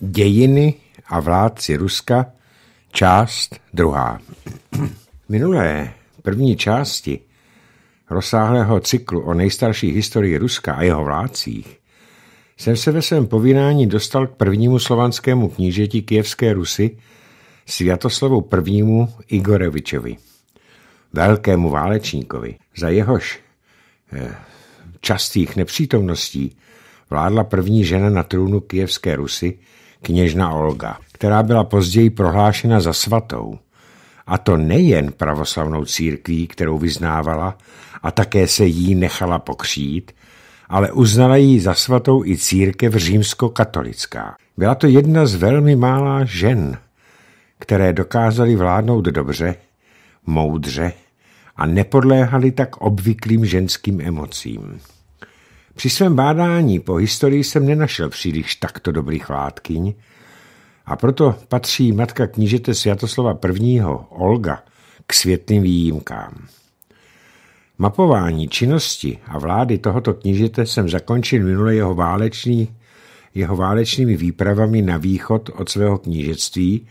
Dějiny a vládci Ruska, část druhá. Minulé první části rozsáhlého cyklu o nejstarší historii Ruska a jeho vládcích jsem se ve svém povinání dostal k prvnímu slovanskému knížeti Kijevské Rusy Sviatoslavu I. Igorevičovi, velkému válečníkovi. Za jehož eh, častých nepřítomností vládla první žena na trůnu Kijevské Rusy – kněžna Olga, která byla později prohlášena za svatou. A to nejen pravoslavnou církví, kterou vyznávala, a také se jí nechala pokřít, ale uznala ji za svatou i církev římskokatolická. Byla to jedna z velmi mála žen, které dokázaly vládnout dobře, moudře a nepodléhaly tak obvyklým ženským emocím. Při svém bádání po historii jsem nenašel příliš takto dobrých látkyň a proto patří matka knížete Světoslova I. Olga k světným výjimkám. Mapování činnosti a vlády tohoto knížete jsem zakončil minule jeho, válečný, jeho válečnými výpravami na východ od svého knížectví,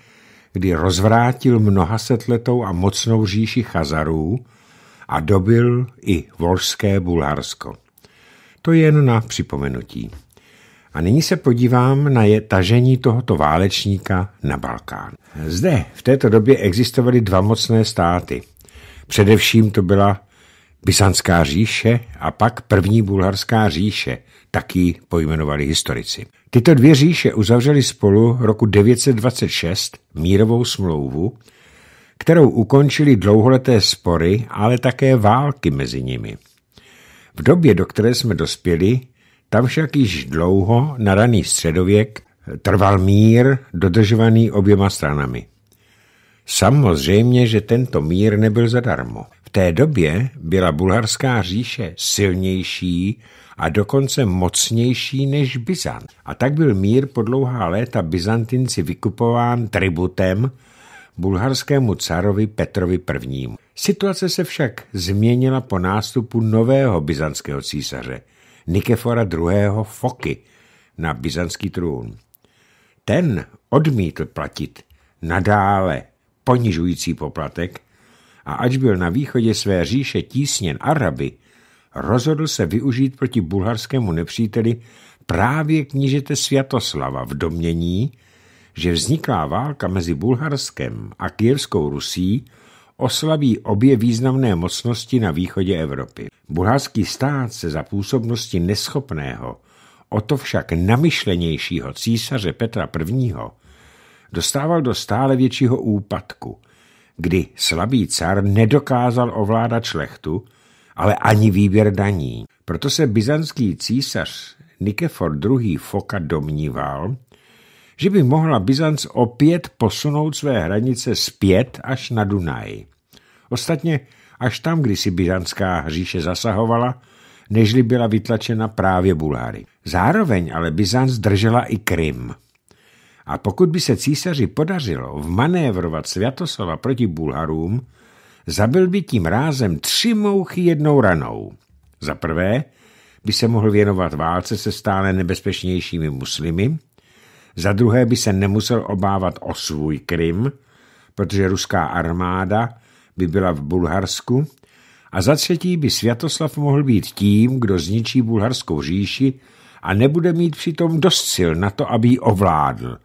kdy rozvrátil setletou a mocnou říši Chazarů a dobil i volské Bulharsko. To je jen na připomenutí. A nyní se podívám na je tažení tohoto válečníka na Balkán. Zde v této době existovaly dva mocné státy. Především to byla Byzantská říše a pak první bulharská říše, taky pojmenovali historici. Tyto dvě říše uzavřely spolu roku 926 mírovou smlouvu, kterou ukončili dlouholeté spory, ale také války mezi nimi – v době, do které jsme dospěli, tam však již dlouho, na raný středověk, trval mír dodržovaný oběma stranami. Samozřejmě, že tento mír nebyl zadarmo. V té době byla bulharská říše silnější a dokonce mocnější než Byzant. A tak byl mír po dlouhá léta Byzantinci vykupován tributem bulharskému carovi Petrovi I. Situace se však změnila po nástupu nového byzantského císaře, Nikefora II. Foky, na byzantský trůn. Ten odmítl platit nadále ponižující poplatek a ač byl na východě své říše tísněn Araby, rozhodl se využít proti bulharskému nepříteli právě knížete Světoslava v domění, že vzniklá válka mezi Bulharskem a Kijevskou Rusí oslabí obě významné mocnosti na východě Evropy. Bulharský stát se za působnosti neschopného, o to však namyšlenějšího císaře Petra I. dostával do stále většího úpadku, kdy slabý car nedokázal ovládat šlechtu, ale ani výběr daní. Proto se byzantský císař Nikefor II. Foka domníval, že by mohla Byzanc opět posunout své hranice zpět až na Dunaj. Ostatně až tam, kdy si byzantská říše zasahovala, nežli byla vytlačena právě Bulhary. Zároveň ale Byzanc držela i Krym. A pokud by se císaři podařilo vmanévrovat Světoslava proti Bulharům, zabil by tím rázem tři mouchy jednou ranou. Za prvé by se mohl věnovat válce se stále nebezpečnějšími muslimy, za druhé by se nemusel obávat o svůj Krym, protože ruská armáda by byla v Bulharsku. A za třetí by Světoslav mohl být tím, kdo zničí bulharskou říši a nebude mít přitom dost sil na to, aby ji ovládl.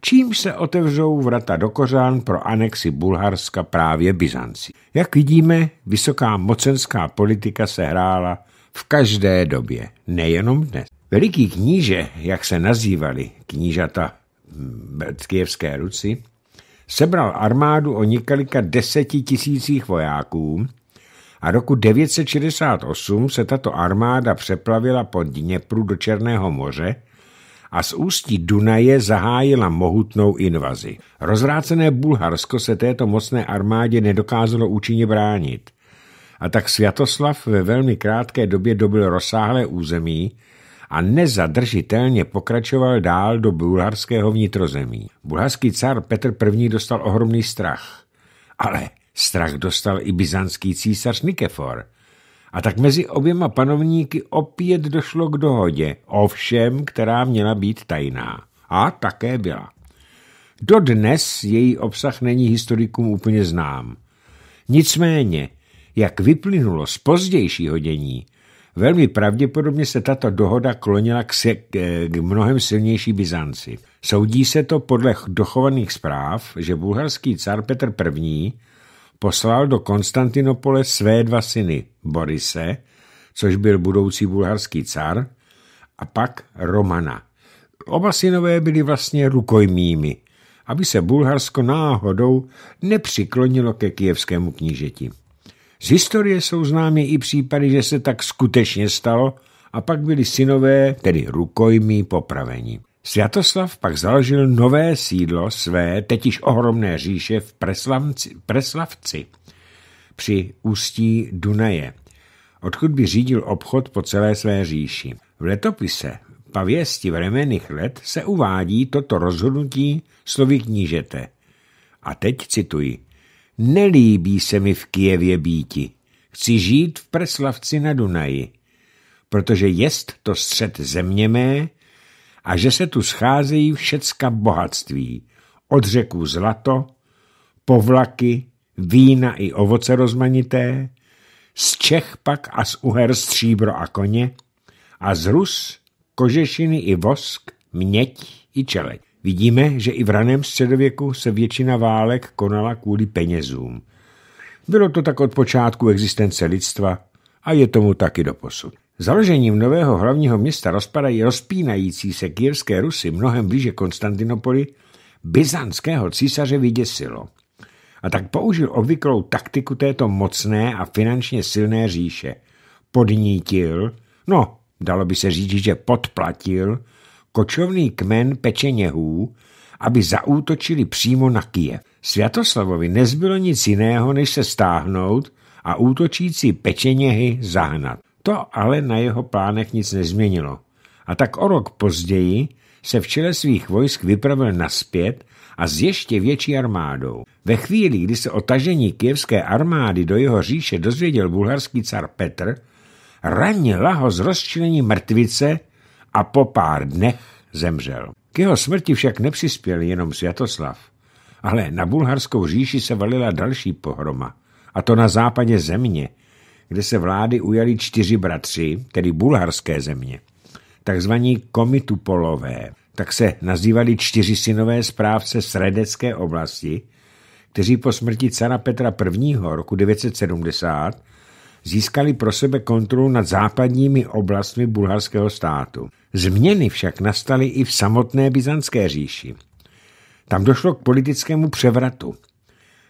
Čím se otevřou vrata do kořán pro anexi Bulharska právě Byzanci. Jak vidíme, vysoká mocenská politika se hrála v každé době, nejenom dnes. Veliký kníže, jak se nazývali knížata Kijevské Ruci, sebral armádu o několika deseti tisících vojáků a roku 968 se tato armáda přeplavila pod Dněpru do Černého moře a z ústí Dunaje zahájila mohutnou invazi. Rozrácené Bulharsko se této mocné armádě nedokázalo účinně bránit a tak Sviatoslav ve velmi krátké době dobil rozsáhlé území, a nezadržitelně pokračoval dál do bulharského vnitrozemí. Bulharský car Petr I. dostal ohromný strach. Ale strach dostal i byzantský císař Nikefor. A tak mezi oběma panovníky opět došlo k dohodě, ovšem, která měla být tajná. A také byla. Dodnes její obsah není historikům úplně znám. Nicméně, jak vyplynulo z pozdějšího dění, Velmi pravděpodobně se tato dohoda klonila k, se, k mnohem silnější Byzanci. Soudí se to podle dochovaných zpráv, že bulharský car Petr I. poslal do Konstantinopole své dva syny, Borise, což byl budoucí bulharský car, a pak Romana. Oba synové byli vlastně rukojmími, aby se Bulharsko náhodou nepřiklonilo ke kijevskému knížeti. Z historie jsou známy i případy, že se tak skutečně stalo a pak byli synové, tedy rukojmí, popraveni. Sviatoslav pak založil nové sídlo své, teď již ohromné říše v Preslavci, Preslavci při ústí Dunaje, odkud by řídil obchod po celé své říši. V letopise Pavěsti vremených let se uvádí toto rozhodnutí slovy knížete. A teď cituji. Nelíbí se mi v Kijevě býti. Chci žít v Preslavci na Dunaji, protože jest to střed země mé a že se tu scházejí všecka bohatství, od řeků zlato, povlaky, vína i ovoce rozmanité, z Čech pak a z Uher stříbro a koně a z Rus kožešiny i vosk, měď i čeleď. Vidíme, že i v raném středověku se většina válek konala kvůli penězům. Bylo to tak od počátku existence lidstva a je tomu taky doposud. Založením nového hlavního města rozpadají rozpínající se kýrské Rusy mnohem blíže Konstantinopoli, byzantského císaře vyděsilo. A tak použil obvyklou taktiku této mocné a finančně silné říše. Podnítil, no, dalo by se říct, že podplatil, kočovný kmen pečeněhů, aby zaútočili přímo na Kiev. Světoslavovi nezbylo nic jiného, než se stáhnout a útočící pečeněhy zahnat. To ale na jeho plánech nic nezměnilo. A tak o rok později se v čele svých vojsk vypravil naspět a s ještě větší armádou. Ve chvíli, kdy se o tažení kievské armády do jeho říše dozvěděl bulharský car Petr, ranila ho z rozčilení mrtvice, a po pár dnech zemřel. K jeho smrti však nepřispěl jenom Světoslav, ale na bulharskou říši se valila další pohroma, a to na západě země, kde se vlády ujali čtyři bratři, tedy bulharské země, takzvaní komitupolové, tak se nazývali čtyři synové správce Sredecké oblasti, kteří po smrti cara Petra I. roku 970 získali pro sebe kontrolu nad západními oblastmi bulharského státu. Změny však nastaly i v samotné byzantské říši. Tam došlo k politickému převratu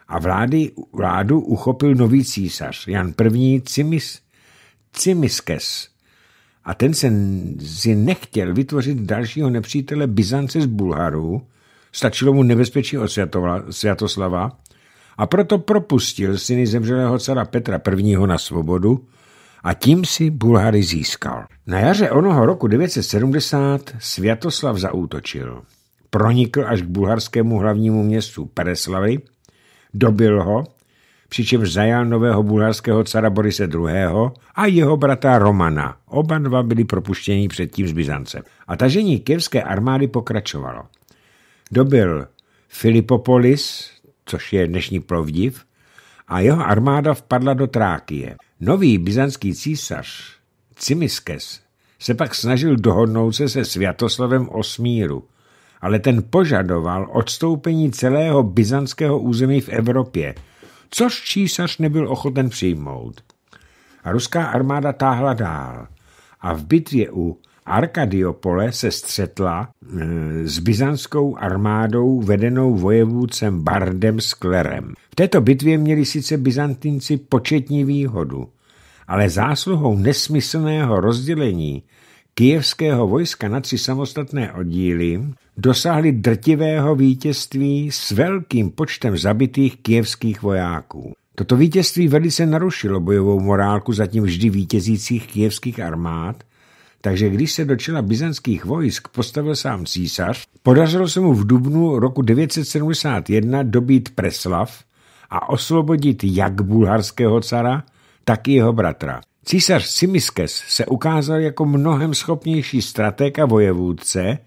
a vlády, vládu uchopil nový císař Jan I. Cimis, Cimiskes. A ten se si nechtěl vytvořit dalšího nepřítele Byzance z Bulharů, stačilo mu nebezpečí od Svjatoslava a proto propustil syny zemřelého cara Petra I. na svobodu a tím si Bulhary získal. Na jaře onoho roku 970 Sviatoslav zaútočil. Pronikl až k bulharskému hlavnímu městu Pereslavy, dobil ho, přičemž zajal nového bulharského cara Borise II. a jeho brata Romana. Oba dva byli propuštěni předtím z Byzance. A tažení kievské armády pokračovalo. Dobil Filipopolis, což je dnešní Plovdiv, a jeho armáda vpadla do Trákie. Nový byzantský císař Cimiskes se pak snažil dohodnout se se Svatoslavem o smíru, ale ten požadoval odstoupení celého byzantského území v Evropě, což císař nebyl ochoten přijmout. A ruská armáda táhla dál a v bitvě u Arkadiopole se střetla eh, s byzantskou armádou vedenou vojevůcem Bardem Sklerem. V této bitvě měli sice Byzantinci početní výhodu, ale zásluhou nesmyslného rozdělení kijevského vojska na tři samostatné oddíly dosáhli drtivého vítězství s velkým počtem zabitých kijevských vojáků. Toto vítězství velice narušilo bojovou morálku zatím vždy vítězících kijevských armád takže když se do čela byzantských vojsk postavil sám císař, podařilo se mu v dubnu roku 971 dobít Preslav a osvobodit jak bulharského cara, tak i jeho bratra. Císař Simiskes se ukázal jako mnohem schopnější strateg a vojevůdce,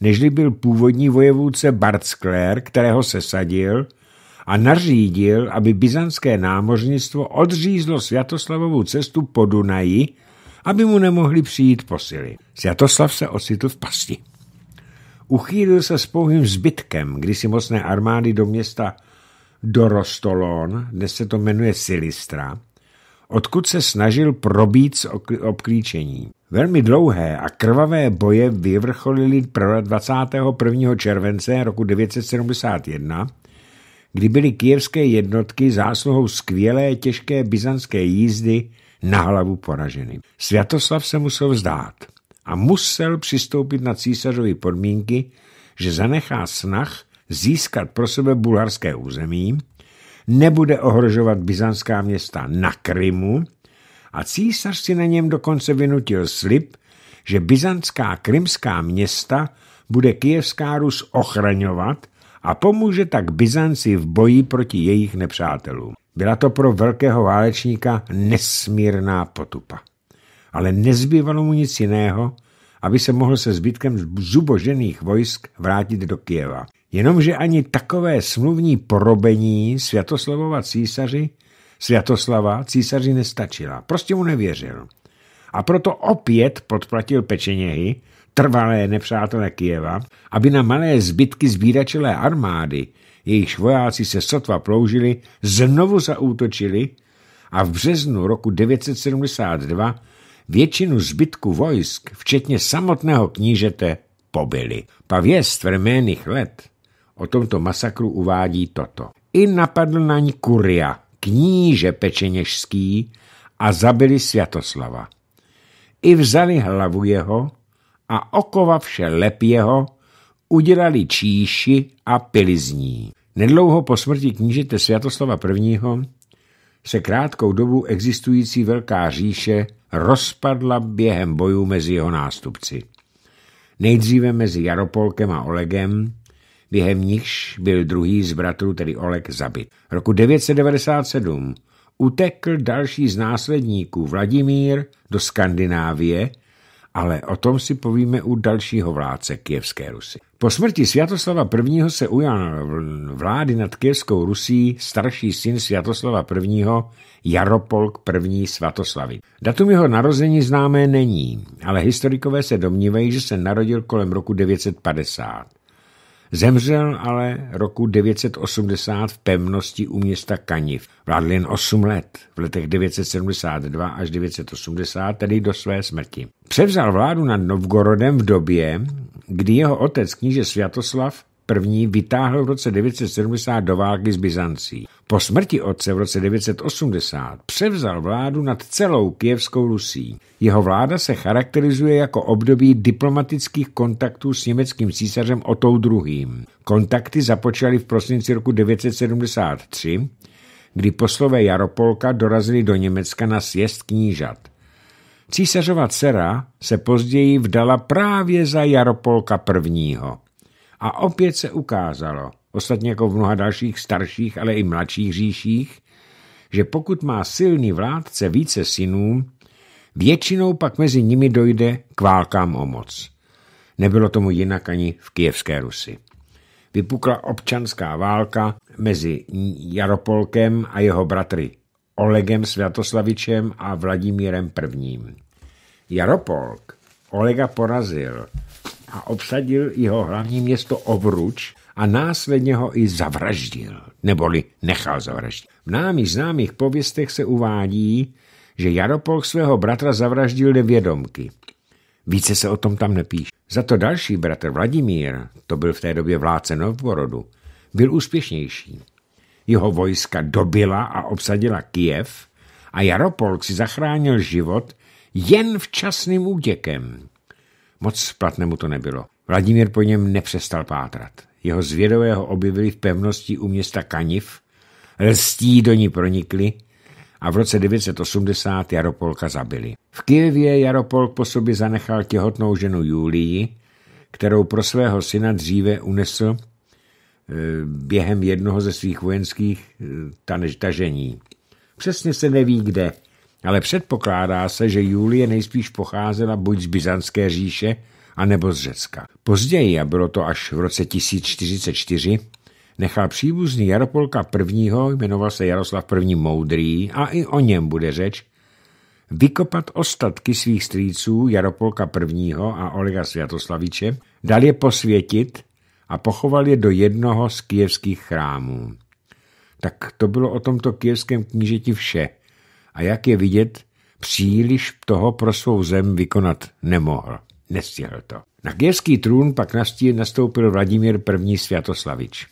nežli byl původní vojevůdce Bartskler, kterého sesadil a nařídil, aby byzantské námořnictvo odřízlo Světoslavovu cestu po Dunaji aby mu nemohli přijít posily. Sjatoslav se ocitl v pasti. Uchýlil se s pouhým zbytkem si mocné armády do města Dorostolon, dnes se to jmenuje Silistra, odkud se snažil probít z obklíčení. Velmi dlouhé a krvavé boje vyvrcholily 21. července roku 971, kdy byly kijevské jednotky zásluhou skvělé těžké byzantské jízdy na hlavu poraženým. Sviatoslav se musel vzdát a musel přistoupit na císařovi podmínky, že zanechá snah získat pro sebe bulharské území, nebude ohrožovat byzantská města na Krymu a císař si na něm dokonce vynutil slib, že byzantská krymská města bude kijevská Rus ochraňovat a pomůže tak Byzanci v boji proti jejich nepřátelům. Byla to pro velkého válečníka nesmírná potupa. Ale nezbývalo mu nic jiného, aby se mohl se zbytkem zubožených vojsk vrátit do Kieva. Jenomže ani takové smluvní porobení Světoslavova císaři, Světoslava císaři nestačila. Prostě mu nevěřil. A proto opět podplatil pečeněhy, trvalé nepřátelé Kieva, aby na malé zbytky zbíračelé armády jejichž vojáci se sotva ploužili, znovu zaútočili a v březnu roku 972 většinu zbytku vojsk, včetně samotného knížete, pobili. Pavěst vrméných let o tomto masakru uvádí toto. I napadl na ní Kuria, kníže pečeněžský, a zabili Světoslava. I vzali hlavu jeho a okova vše lep jeho udělali číši a pili z ní. Nedlouho po smrti knížete Světoslava I. se krátkou dobu existující velká říše rozpadla během bojů mezi jeho nástupci. Nejdříve mezi Jaropolkem a Olegem, během nichž byl druhý z bratrů, tedy Oleg, zabit. Roku 997 utekl další z následníků Vladimír do Skandinávie, ale o tom si povíme u dalšího vládce Kijevské Rusy. Po smrti Světoslava I. se ujal vlády nad Kijevskou Rusí starší syn Světoslava I. Jaropolk I. Svatoslavy. Datum jeho narození známé není, ale historikové se domnívají, že se narodil kolem roku 950. Zemřel ale roku 980 v pevnosti u města Kaniv. Vládl jen 8 let, v letech 972 až 980, tedy do své smrti. Převzal vládu nad Novgorodem v době, kdy jeho otec kníže Sviatoslav I. vytáhl v roce 970 do války s Byzancí. Po smrti otce v roce 980 převzal vládu nad celou Kijevskou Rusí. Jeho vláda se charakterizuje jako období diplomatických kontaktů s německým císařem Otou II. Kontakty započaly v prosinci roku 973, kdy poslové Jaropolka dorazili do Německa na sjezd knížat. Císařova dcera se později vdala právě za Jaropolka I. A opět se ukázalo, ostatně jako v mnoha dalších starších, ale i mladších říších, že pokud má silný vládce více synů, většinou pak mezi nimi dojde k válkám o moc. Nebylo tomu jinak ani v kijevské Rusi. Vypukla občanská válka mezi Jaropolkem a jeho bratry Olegem Svatoslavičem a Vladimírem I. Jaropolk Olega porazil a obsadil jeho hlavní město Ovruč a následně ho i zavraždil, neboli nechal zavraždit. V námi známých pověstech se uvádí, že Jaropolk svého bratra zavraždil nevědomky. Více se o tom tam nepíše. Za to další bratr Vladimír, to byl v té době vládce Novgorodu, byl úspěšnější jeho vojska dobila a obsadila Kiev a Jaropolk si zachránil život jen včasným útěkem. Moc splatné mu to nebylo. Vladimír po něm nepřestal pátrat. Jeho zvědového objevili v pevnosti u města Kaniv, lstí do ní pronikli a v roce 980 Jaropolka zabili. V Kijevě Jaropolk po sobě zanechal těhotnou ženu Julii, kterou pro svého syna dříve unesl Eh, během jednoho ze svých vojenských eh, tažení. Přesně se neví kde, ale předpokládá se, že Julie nejspíš pocházela buď z Byzantské říše, anebo z Řecka. Později, a bylo to až v roce 1044, nechal příbuzný Jaropolka I., jmenoval se Jaroslav I. Moudrý, a i o něm bude řeč, vykopat ostatky svých strýců Jaropolka I. a Olega Sviatoslaviče, dal je posvětit a pochoval je do jednoho z kijevských chrámů. Tak to bylo o tomto kijevském knížeti vše. A jak je vidět, příliš toho pro svou zem vykonat nemohl. Nestihl to. Na kijevský trůn pak nastoupil Vladimír I. Světoslavič.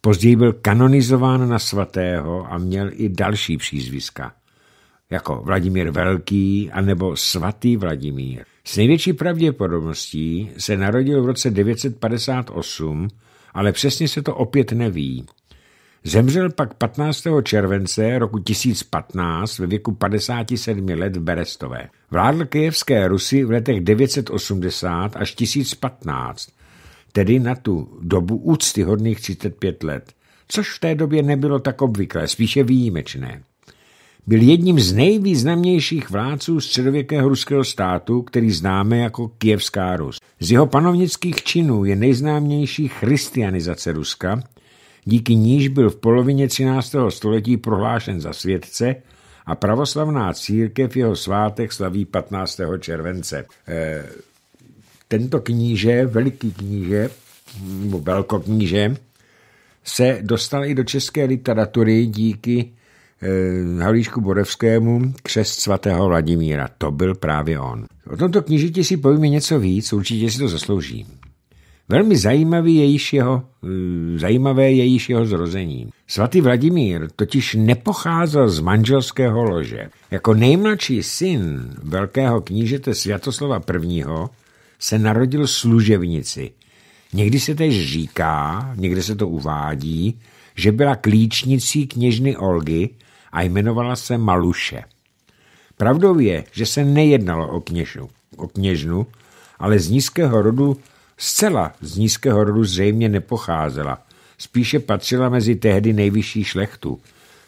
Později byl kanonizován na svatého a měl i další přízviska, jako Vladimír Velký anebo svatý Vladimír. S největší pravděpodobností se narodil v roce 958, ale přesně se to opět neví. Zemřel pak 15. července roku 1015 ve věku 57 let v Berestové. Vládl kijevské Rusy v letech 980 až 1015, tedy na tu dobu úctyhodných 35 let, což v té době nebylo tak obvyklé, spíše výjimečné byl jedním z nejvýznamnějších vládců středověkého ruského státu, který známe jako Kijevská Rus. Z jeho panovnických činů je nejznámější christianizace Ruska, díky níž byl v polovině 13. století prohlášen za světce a pravoslavná církev jeho svátek slaví 15. července. E, tento kníže, veliký kníže, nebo velkokníže, se dostal i do české literatury díky Eh, Halíšku Borevskému křest svatého Vladimíra. To byl právě on. O tomto knižitě si povíme něco víc, určitě si to zaslouží. Velmi zajímavý je již jeho, eh, zajímavé je již jeho zrození. Svatý Vladimír totiž nepocházel z manželského lože. Jako nejmladší syn velkého knížete Světoslova I. se narodil služebnici. Někdy se tež říká, někde se to uvádí, že byla klíčnicí kněžny Olgy, a jmenovala se Maluše. Pravdou je, že se nejednalo o kněžnu, o kněžnu, ale z nízkého rodu, zcela z nízkého rodu zřejmě nepocházela. Spíše patřila mezi tehdy nejvyšší šlechtu,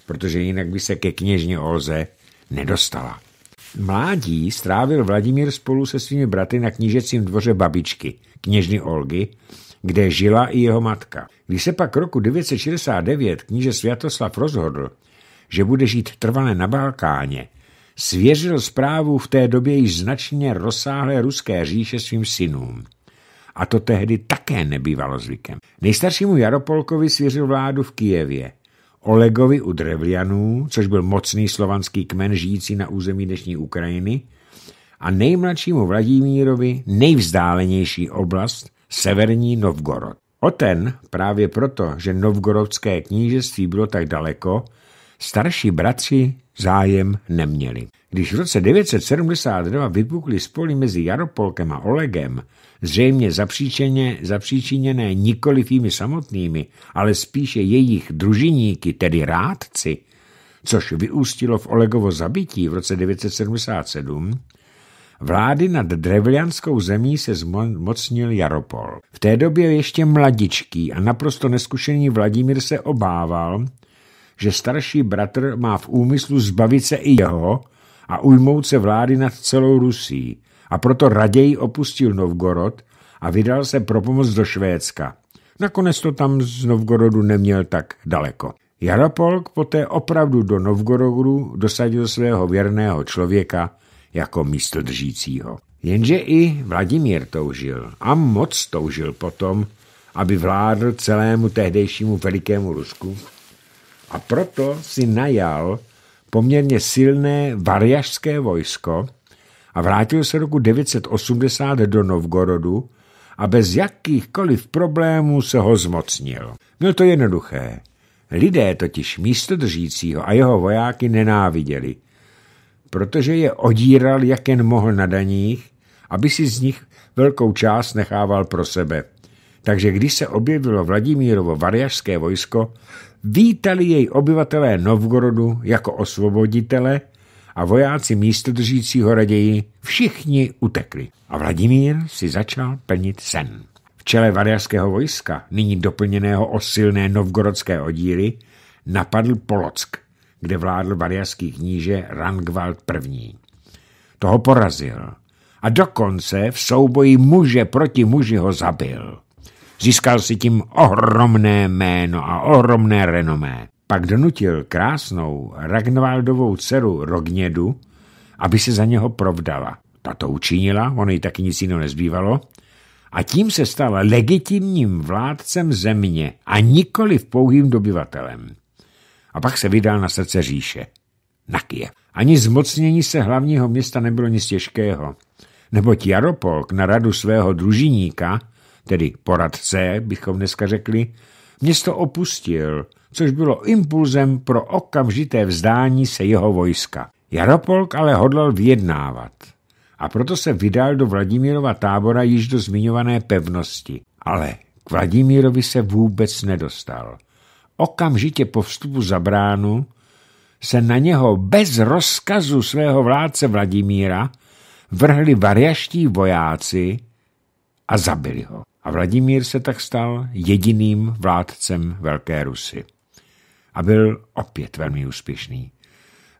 protože jinak by se ke kněžně Olze nedostala. Mládí strávil Vladimír spolu se svými braty na knížecím dvoře babičky, kněžny Olgy, kde žila i jeho matka. Když se pak roku 969 kníže Světoslav rozhodl, že bude žít trvale na Balkáně, svěřil zprávu v té době již značně rozsáhlé ruské říše svým synům. A to tehdy také nebývalo zvykem. Nejstaršímu Jaropolkovi svěřil vládu v Kijevě, Olegovi u Drevlianů, což byl mocný slovanský kmen žijící na území dnešní Ukrajiny, a nejmladšímu Vladimírovi nejvzdálenější oblast, severní Novgorod. O ten právě proto, že novgorodské knížectví bylo tak daleko, starší bratři zájem neměli. Když v roce 972 vypukly spoly mezi Jaropolkem a Olegem, zřejmě zapříčiněné nikoli jimi samotnými, ale spíše jejich družiníky, tedy rádci, což vyústilo v Olegovo zabití v roce 977, vlády nad drevlianskou zemí se zmocnil Jaropol. V té době ještě mladičký a naprosto neskušený Vladimír se obával, že starší bratr má v úmyslu zbavit se i jeho a ujmout se vlády nad celou Rusí a proto raději opustil Novgorod a vydal se pro pomoc do Švédska. Nakonec to tam z Novgorodu neměl tak daleko. Jaropolk poté opravdu do Novgorodu dosadil svého věrného člověka jako místo držícího. Jenže i Vladimír toužil a moc toužil potom, aby vládl celému tehdejšímu velikému Rusku a proto si najal poměrně silné varjašské vojsko a vrátil se roku 980 do Novgorodu a bez jakýchkoliv problémů se ho zmocnil. Bylo to jednoduché. Lidé totiž místodržícího a jeho vojáky nenáviděli, protože je odíral, jak jen mohl na daních, aby si z nich velkou část nechával pro sebe takže když se objevilo Vladimírovo variařské vojsko, vítali jej obyvatelé Novgorodu jako osvoboditele a vojáci místodržícího raději všichni utekli. A Vladimír si začal plnit sen. V čele variařského vojska, nyní doplněného o silné novgorodské oddíly, napadl Polock, kde vládl variařský kníže Rangwald I. Toho porazil a dokonce v souboji muže proti muži ho zabil. Získal si tím ohromné jméno a ohromné renomé. Pak donutil krásnou Ragnvaldovou dceru Rognědu, aby se za něho provdala. Ta to učinila, ono jí taky nic jiného nezbývalo, a tím se stal legitimním vládcem země a nikoli v pouhým dobyvatelem. A pak se vydal na srdce říše, na Kiev. Ani zmocnění se hlavního města nebylo nic těžkého, neboť Jaropolk na radu svého družiníka tedy poradce, bychom dneska řekli, město opustil, což bylo impulzem pro okamžité vzdání se jeho vojska. Jaropolk ale hodlal vyjednávat a proto se vydal do Vladimírova tábora již do zmiňované pevnosti. Ale k Vladimírovi se vůbec nedostal. Okamžitě po vstupu za bránu se na něho bez rozkazu svého vládce Vladimíra vrhli varjaští vojáci a zabili ho a Vladimír se tak stal jediným vládcem Velké Rusy. A byl opět velmi úspěšný.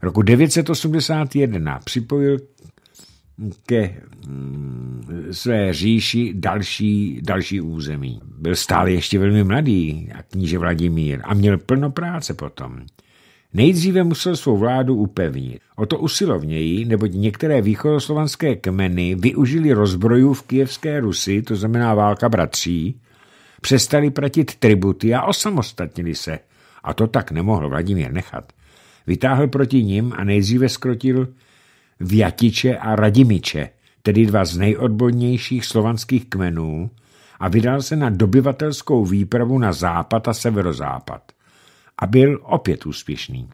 Roku 981 připojil ke mm, své říši další, další území. Byl stále ještě velmi mladý kníže Vladimír a měl plno práce potom. Nejdříve musel svou vládu upevnit. O to usilovněji, neboť některé východoslovanské kmeny využili rozbrojů v kijevské Rusy, to znamená válka bratří, přestali platit tributy a osamostatnili se. A to tak nemohl Vladimír nechat. Vytáhl proti nim a nejdříve skrotil Vjatiče a Radimiče, tedy dva z nejodbornějších slovanských kmenů, a vydal se na dobyvatelskou výpravu na západ a severozápad a byl opět úspěšný.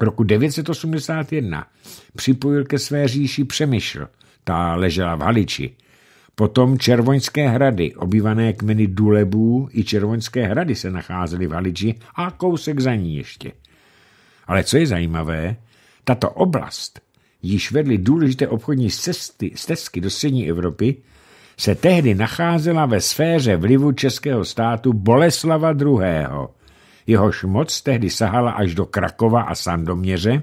Roku 981 připojil ke své říši Přemyšl, ta ležela v Haliči. Potom Červoňské hrady, obývané kmeny Dulebů i Červoňské hrady se nacházely v Haliči a kousek za ní ještě. Ale co je zajímavé, tato oblast, již vedly důležité obchodní cesty, stezky do střední Evropy, se tehdy nacházela ve sféře vlivu českého státu Boleslava II., jehož moc tehdy sahala až do Krakova a Sandoměře,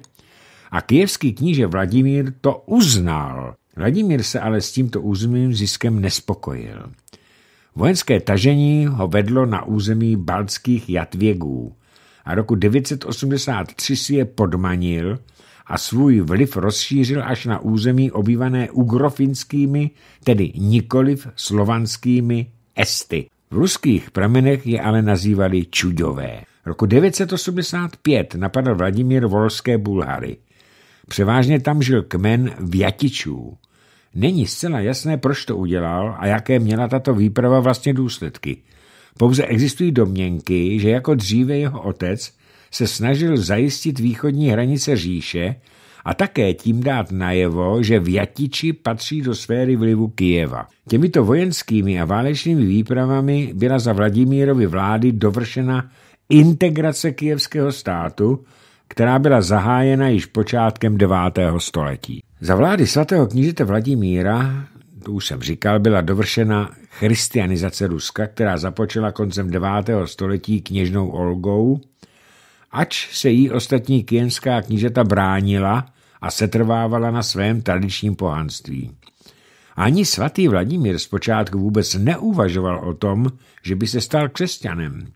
a kijevský kníže Vladimír to uznal. Vladimír se ale s tímto územím ziskem nespokojil. Vojenské tažení ho vedlo na území baltských jatvěgů a roku 983 si je podmanil a svůj vliv rozšířil až na území obývané ugrofinskými, tedy nikoliv slovanskými esty. V ruských pramenech je ale nazývali čudové roku 985 napadl Vladimír volské Bulhary. Převážně tam žil kmen Vjatičů. Není zcela jasné, proč to udělal a jaké měla tato výprava vlastně důsledky. Pouze existují domněnky, že jako dříve jeho otec se snažil zajistit východní hranice říše a také tím dát najevo, že Vjatiči patří do sféry vlivu Kijeva. Těmito vojenskými a válečnými výpravami byla za Vladimírovy vlády dovršena integrace kijevského státu, která byla zahájena již počátkem 9. století. Za vlády svatého knížete Vladimíra, to už jsem říkal, byla dovršena christianizace Ruska, která započala koncem 9. století kněžnou Olgou, ač se jí ostatní kijenská knížeta bránila a setrvávala na svém tradičním pohanství. Ani svatý Vladimír zpočátku vůbec neuvažoval o tom, že by se stal křesťanem.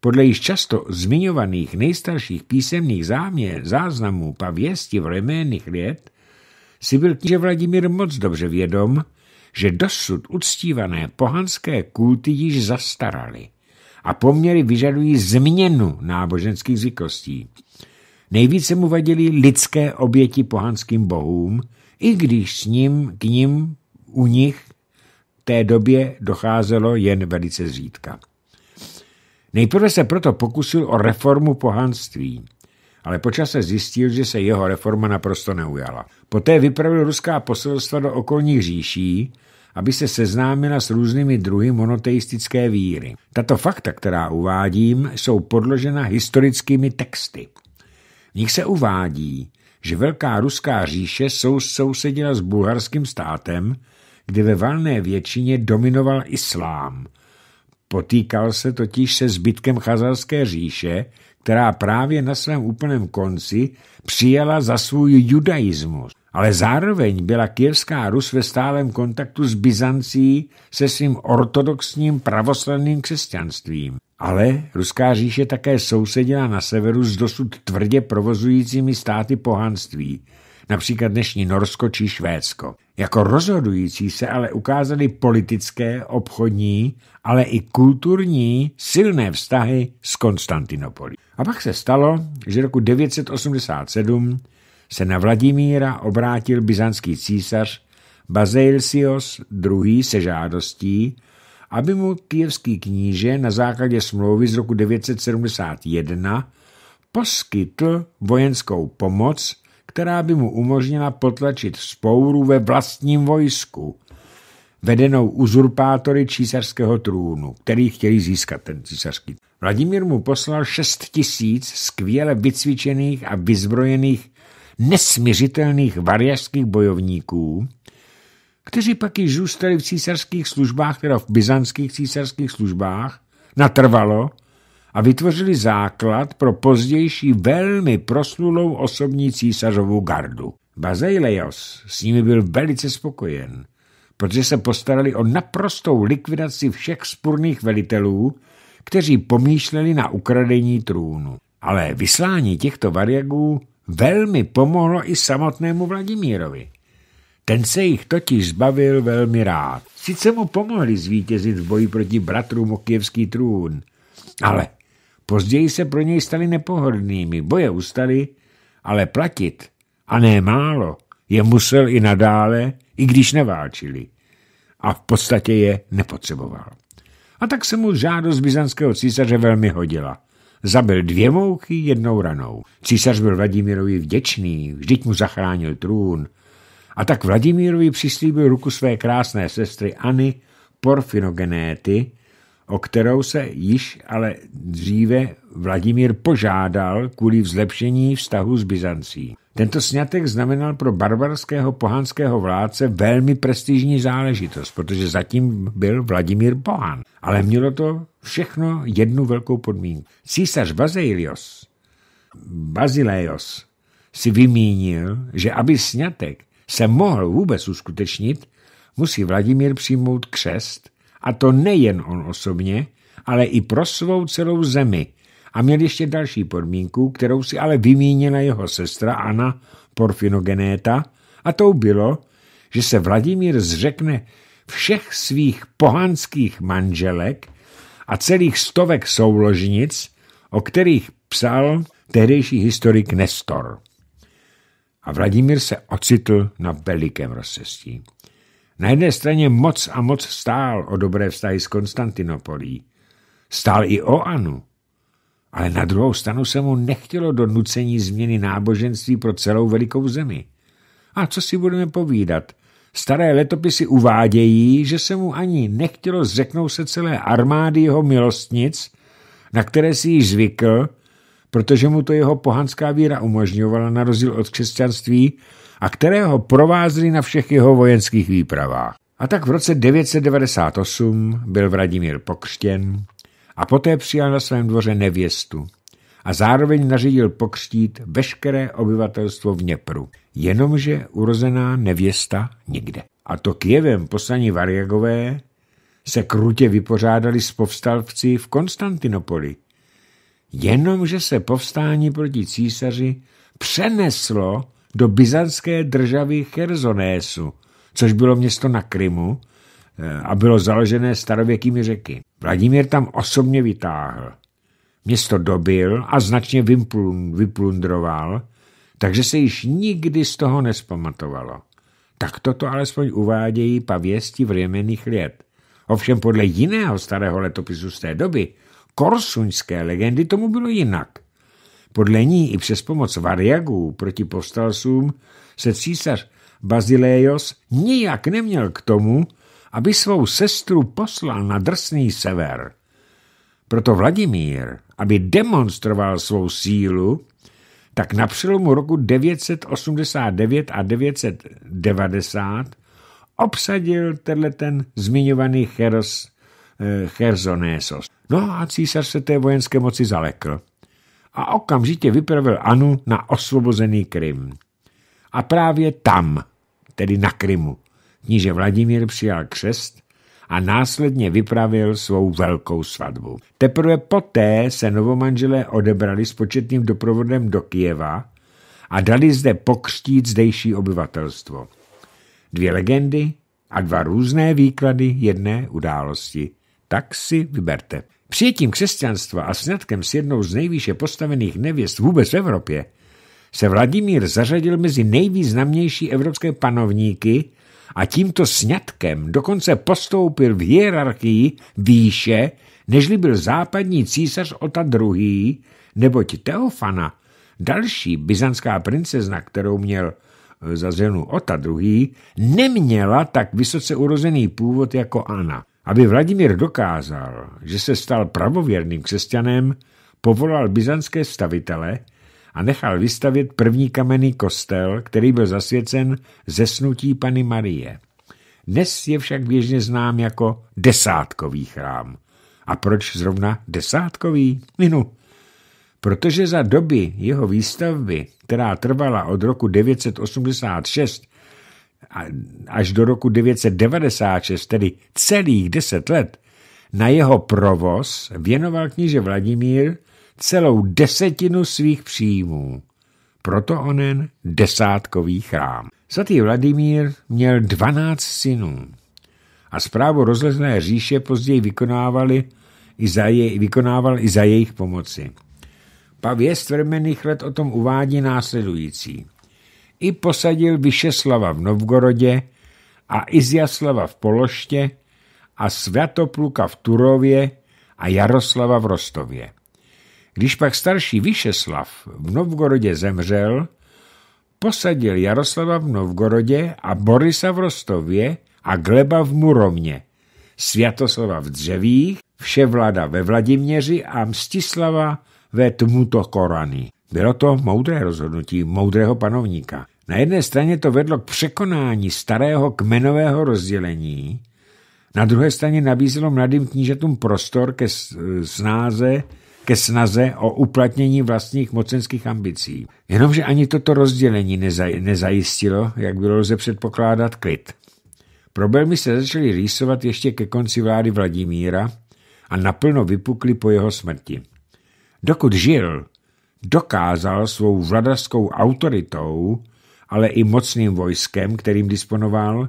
Podle již často zmiňovaných nejstarších písemných záměr, záznamů věsti v reménných let si byl kníže Vladimír moc dobře vědom, že dosud uctívané pohanské kulty již zastaraly a poměry vyžadují změnu náboženských zvykostí. Nejvíce mu vadily lidské oběti pohanským bohům, i když s ním, k ním, u nich té době docházelo jen velice zřídka. Nejprve se proto pokusil o reformu pohanství, ale počase zjistil, že se jeho reforma naprosto neujala. Poté vypravil ruská poselstva do okolních říší, aby se seznámila s různými druhy monoteistické víry. Tato fakta, která uvádím, jsou podložena historickými texty. V nich se uvádí, že Velká ruská říše sousedila s bulharským státem, kde ve valné většině dominoval islám – Potýkal se totiž se zbytkem chazarské říše, která právě na svém úplném konci přijela za svůj judaismus, ale zároveň byla kijevská Rus ve stálem kontaktu s Byzancí se svým ortodoxním pravoslavným křesťanstvím. Ale ruská říše také sousedila na severu s dosud tvrdě provozujícími státy pohanství – například dnešní Norsko či Švédsko. Jako rozhodující se ale ukázaly politické, obchodní, ale i kulturní silné vztahy s Konstantinopolí. A pak se stalo, že roku 987 se na Vladimíra obrátil byzantský císař Bazelsios II. se žádostí, aby mu kijevský kníže na základě smlouvy z roku 971 poskytl vojenskou pomoc která by mu umožnila potlačit spouru ve vlastním vojsku, vedenou uzurpátory císařského trůnu, který chtěli získat ten císařský. Vladimír mu poslal šest tisíc skvěle vycvičených a vyzbrojených nesměřitelných variařských bojovníků, kteří pak již zůstali v císařských službách, teda v byzantských císařských službách, natrvalo, a vytvořili základ pro pozdější velmi proslulou osobní císařovou gardu. Bazeileios s nimi byl velice spokojen, protože se postarali o naprostou likvidaci všech spurných velitelů, kteří pomýšleli na ukradení trůnu. Ale vyslání těchto variagů velmi pomohlo i samotnému Vladimírovi. Ten se jich totiž zbavil velmi rád. Sice mu pomohli zvítězit v boji proti bratrům o trůn, ale Později se pro něj stali nepohodnými, boje ustaly, ale platit, a ne málo, je musel i nadále, i když neválčili. A v podstatě je nepotřeboval. A tak se mu žádost byzantského císaře velmi hodila. Zabil dvě mouchy jednou ranou. Císař byl Vladimirovi vděčný, vždyť mu zachránil trůn. A tak Vladimirovi přislíbil ruku své krásné sestry Anny Porfinogenéty, o kterou se již ale dříve Vladimír požádal kvůli vzlepšení vztahu s Byzancí. Tento snětek znamenal pro barbarského pohanského vládce velmi prestižní záležitost, protože zatím byl Vladimír Pohan. Ale mělo to všechno jednu velkou podmínku. Císař Bazilios, Bazileios, si vymínil, že aby snětek se mohl vůbec uskutečnit, musí Vladimír přijmout křest – a to nejen on osobně, ale i pro svou celou zemi. A měl ještě další podmínku, kterou si ale vymínila jeho sestra Anna Porfinogenéta, a tou bylo, že se Vladimír zřekne všech svých pohanských manželek a celých stovek souložnic, o kterých psal tehdejší historik Nestor. A Vladimír se ocitl na velikém rozcestí. Na jedné straně moc a moc stál o dobré vztahy s Konstantinopolí. Stál i o Anu. Ale na druhou stranu se mu nechtělo do nucení změny náboženství pro celou velikou zemi. A co si budeme povídat? Staré letopisy uvádějí, že se mu ani nechtělo zřeknout se celé armády jeho milostnic, na které si již zvykl, protože mu to jeho pohanská víra umožňovala na rozdíl od křesťanství, a kterého provázeli na všech jeho vojenských výpravách. A tak v roce 998 byl Vladimír pokřtěn a poté přijal na svém dvoře nevěstu a zároveň nařídil pokřtít veškeré obyvatelstvo v Něpru. jenomže urozená nevěsta nikde. A to Kijevem poslaní Variagové se krutě vypořádali s povstalci v Konstantinopoli, jenomže se povstání proti císaři přeneslo do byzantské državy Chersonésu, což bylo město na Krymu eh, a bylo založené starověkými řeky. Vladimír tam osobně vytáhl. Město dobil a značně vyplundroval, takže se již nikdy z toho nespamatovalo. Tak toto alespoň uvádějí pavěsti v rěmených let. Ovšem podle jiného starého letopisu z té doby, korsuňské legendy tomu bylo jinak – podle ní i přes pomoc variagů proti povstalcům se císař Bazileios nijak neměl k tomu, aby svou sestru poslal na drsný sever. Proto Vladimír, aby demonstroval svou sílu, tak na přelomu roku 989 a 990 obsadil tenhle ten zmiňovaný Cherzonésos. Eh, Chersonesos. No a císař se té vojenské moci zalekl a okamžitě vypravil Anu na osvobozený Krym. A právě tam, tedy na Krymu, kníže Vladimír přijal křest a následně vypravil svou velkou svatbu. Teprve poté se novomanželé odebrali s početným doprovodem do Kijeva a dali zde pokřtít zdejší obyvatelstvo. Dvě legendy a dva různé výklady jedné události. Tak si vyberte. Přijetím křesťanstva a sňatkem s jednou z nejvýše postavených nevěst vůbec v Evropě se Vladimír zařadil mezi nejvýznamnější evropské panovníky a tímto sňatkem dokonce postoupil v hierarchii výše, nežli byl západní císař Ota II., neboť Teofana, další byzantská princezna, kterou měl eh, za ženu Ota II., neměla tak vysoce urozený původ jako Anna. Aby Vladimír dokázal, že se stal pravověrným křesťanem, povolal byzantské stavitele a nechal vystavět první kamenný kostel, který byl zasvěcen zesnutí Pany Marie. Dnes je však běžně znám jako desátkový chrám. A proč zrovna desátkový? Minu, protože za doby jeho výstavby, která trvala od roku 986 až do roku 996, tedy celých deset let, na jeho provoz věnoval kníže Vladimír celou desetinu svých příjmů. Proto onen desátkový chrám. Svatý Vladimír měl 12 synů a zprávu rozlezné říše později vykonávali i za jej, vykonával i za jejich pomoci. Pavěst vrmených let o tom uvádí následující i posadil Vyšeslava v Novgorodě a Izjaslava v Poloště a Svatopluka v Turově a Jaroslava v Rostově. Když pak starší Vyšeslav v Novgorodě zemřel, posadil Jaroslava v Novgorodě a Borisa v Rostově a Gleba v Murovně, Svatoslava v Dřevích, Vševlada ve Vladimněři a Mstislava ve Tmutokorany. Bylo to moudré rozhodnutí moudrého panovníka. Na jedné straně to vedlo k překonání starého kmenového rozdělení, na druhé straně nabízelo mladým knížetům prostor ke snáze, ke snaze o uplatnění vlastních mocenských ambicí. Jenomže ani toto rozdělení nezajistilo, jak bylo lze předpokládat, klid. Problémy se začaly rýsovat ještě ke konci vlády Vladimíra a naplno vypukly po jeho smrti. Dokud žil, dokázal svou vladařskou autoritou, ale i mocným vojskem, kterým disponoval,